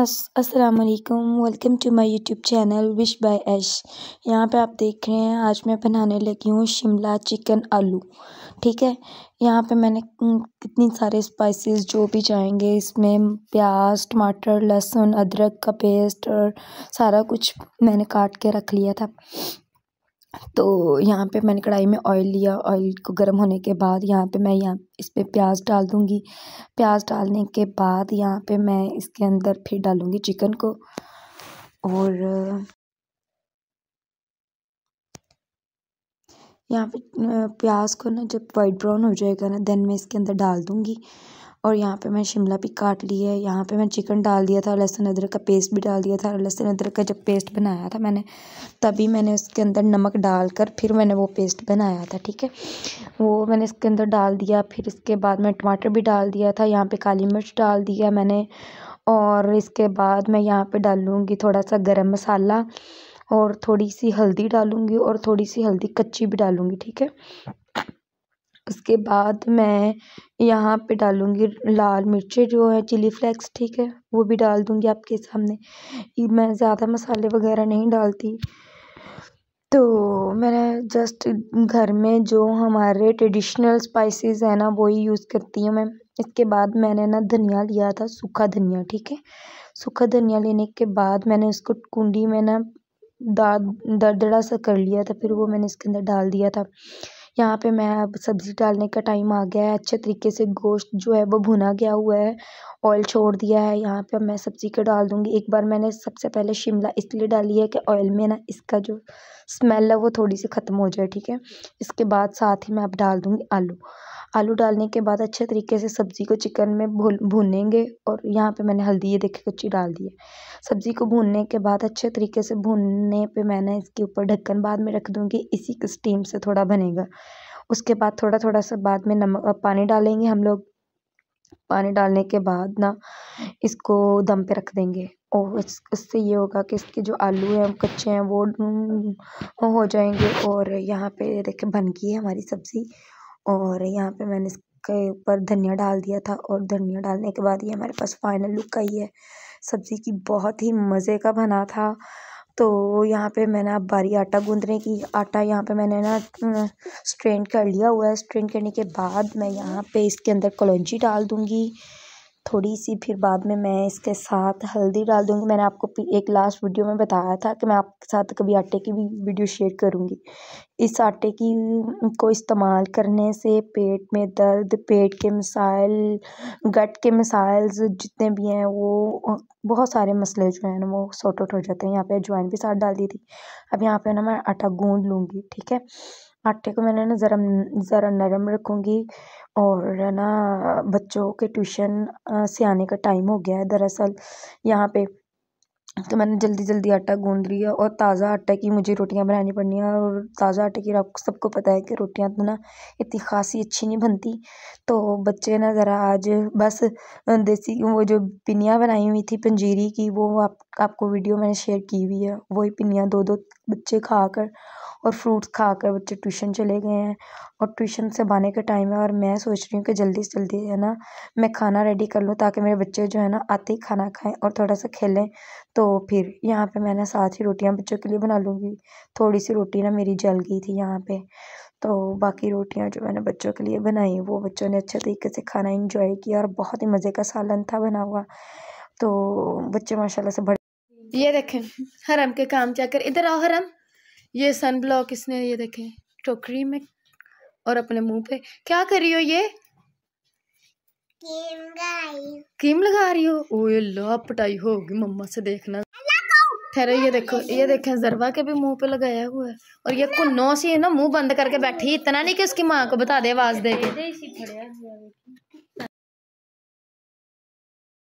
असलकम welcome to my YouTube channel wish by Ash यहाँ पे आप देख रहे हैं आज मैं बनाने लगी हूँ शिमला चिकन आलू ठीक है यहाँ पे मैंने कितनी सारे स्पाइसेस जो भी जाएंगे इसमें प्याज टमाटर लहसुन अदरक का पेस्ट और सारा कुछ मैंने काट के रख लिया था तो यहाँ पे मैंने कढ़ाई में ऑयल लिया ऑयल को गर्म होने के बाद यहाँ पे मैं यहाँ इस पर प्याज डाल दूँगी प्याज डालने के बाद यहाँ पे मैं इसके अंदर फिर डालूँगी चिकन को और यहाँ पे प्याज को ना जब वाइट ब्राउन हो जाएगा ना देन मैं इसके अंदर डाल दूँगी और यहाँ पे मैं शिमला भी काट ली है यहाँ पे मैं चिकन डाल दिया था लहसुन अदरक का पेस्ट भी डाल दिया था लहसुन अदरक का जब पेस्ट बनाया था मैंने तभी मैंने उसके अंदर नमक डालकर फिर मैंने वो पेस्ट बनाया था ठीक है वो मैंने इसके अंदर डाल दिया फिर इसके बाद मैं टमाटर भी डाल दिया था यहाँ पर काली मिर्च डाल दिया मैंने और इसके बाद मैं यहाँ पर डालूँगी थोड़ा सा गर्म मसाला और थोड़ी सी हल्दी डालूँगी और थोड़ी सी हल्दी कच्ची भी डालूँगी ठीक है उसके बाद मैं यहाँ पे डालूँगी लाल मिर्ची जो है चिली फ्लेक्स ठीक है वो भी डाल दूँगी आपके सामने मैं ज़्यादा मसाले वगैरह नहीं डालती तो मैंने जस्ट घर में जो हमारे ट्रेडिशनल स्पाइसेस हैं ना वही यूज़ करती हूँ मैं इसके बाद मैंने ना धनिया लिया था सूखा धनिया ठीक है सूखा धनिया लेने के बाद मैंने उसको कुंडी में ना दाद दरदड़ा सा कर लिया था फिर वो मैंने इसके अंदर डाल दिया था यहाँ पे मैं अब सब्ज़ी डालने का टाइम आ गया है अच्छे तरीके से गोश्त जो है वो भुना गया हुआ है ऑयल छोड़ दिया है यहाँ पे मैं सब्ज़ी को डाल दूँगी एक बार मैंने सबसे पहले शिमला इसलिए डाली है कि ऑयल में ना इसका जो स्मेल है वो थोड़ी सी ख़त्म हो जाए ठीक है इसके बाद साथ ही मैं अब डाल दूँगी आलू आलू डालने के बाद अच्छे तरीके से सब्ज़ी को चिकन में भू भूनेंगे और यहाँ पे मैंने हल्दी ये देखिए कच्ची डाल दी है सब्ज़ी को भूनने के बाद अच्छे तरीके से भूनने पे मैंने इसके ऊपर ढक्कन बाद में रख दूँगी इसी स्टीम से थोड़ा बनेगा उसके बाद थोड़ा थोड़ा सा बाद में नमक पानी डालेंगे हम लोग पानी डालने के बाद ना इसको दम पे रख देंगे और इससे उससे ये होगा कि इसके जो आलू हैं कच्चे हैं वो हम्म, हो जाएंगे और यहाँ पे देखें बन गई है हमारी सब्ज़ी और यहाँ पे मैंने इसके ऊपर धनिया डाल दिया था और धनिया डालने के बाद ये हमारे पास फाइनल लुक आई है सब्ज़ी की बहुत ही मज़े का बना था तो यहाँ पे मैंने अब बारी आटा गूँधने की आटा यहाँ पे मैंने ना स्ट्रेन कर लिया हुआ है स्ट्रेन करने के बाद मैं यहाँ पे इसके अंदर कलौची डाल दूँगी थोड़ी सी फिर बाद में मैं इसके साथ हल्दी डाल दूँगी मैंने आपको एक लास्ट वीडियो में बताया था कि मैं आपके साथ कभी आटे की भी वीडियो शेयर करूँगी इस आटे की को इस्तेमाल करने से पेट में दर्द पेट के मसाइल गट के मसाइल्स जितने भी हैं वो बहुत सारे मसले जो हैं ना वो सॉर्ट आउट हो जाते हैं यहाँ पे अजवाइन भी साथ डाल दी थी अब यहाँ पे ना मैं आटा गूँध लूँगी ठीक है आटे को मैंने ना ज़रा ज़रा नरम रखूँगी और ना बच्चों के ट्यूशन से आने का टाइम हो गया है दरअसल यहाँ पे तो मैंने जल्दी जल्दी आटा गूंद लिया और ताज़ा आटा की मुझे रोटियाँ बनानी पड़नी है और ताज़ा आटे की आपको सबको पता है कि रोटियाँ तो ना इतनी खासी अच्छी नहीं बनती तो बच्चे ना ज़रा आज बस देसी वो जो पिनियाँ बनाई हुई थी पंजीरी की वो आप आपको वीडियो मैंने शेयर की हुई है वही पिनियाँ दो दो बच्चे खाकर और फ्रूट्स खाकर बच्चे ट्यूशन चले गए हैं और ट्यूशन से आने का टाइम है और मैं सोच रही हूँ कि जल्दी से जल्दी है ना मैं खाना रेडी कर लूँ ताकि मेरे बच्चे जो है ना आते ही खाना खाएं और थोड़ा सा खेलें तो फिर यहाँ पे मैंने साथ ही रोटियाँ बच्चों के लिए बना लूँगी थोड़ी सी रोटी ना मेरी जल गई थी यहाँ पर तो बाकी रोटियाँ जो मैंने बच्चों के लिए बनाई वो बच्चों ने अच्छे तरीके से खाना इंजॉय किया और बहुत ही मज़े का सालन था बना हुआ तो बच्चे माशाला से बड़े ये देखें हरम के काम जाकर इधर आओ हरम ये सन ब्लॉक इसने ये देखे टोकरी में और अपने मुंह पे क्या कर रही हो ये कीम लगा रही हो ओए ला पटाई होगी मम्मा से देखना ठहरे ये देखो ये देखें जरवा के भी मुंह पे लगाया हुआ है और ये कुन्नो सी है ना मुंह बंद करके बैठी इतना नहीं कि उसकी माँ को बता दे आवाज दे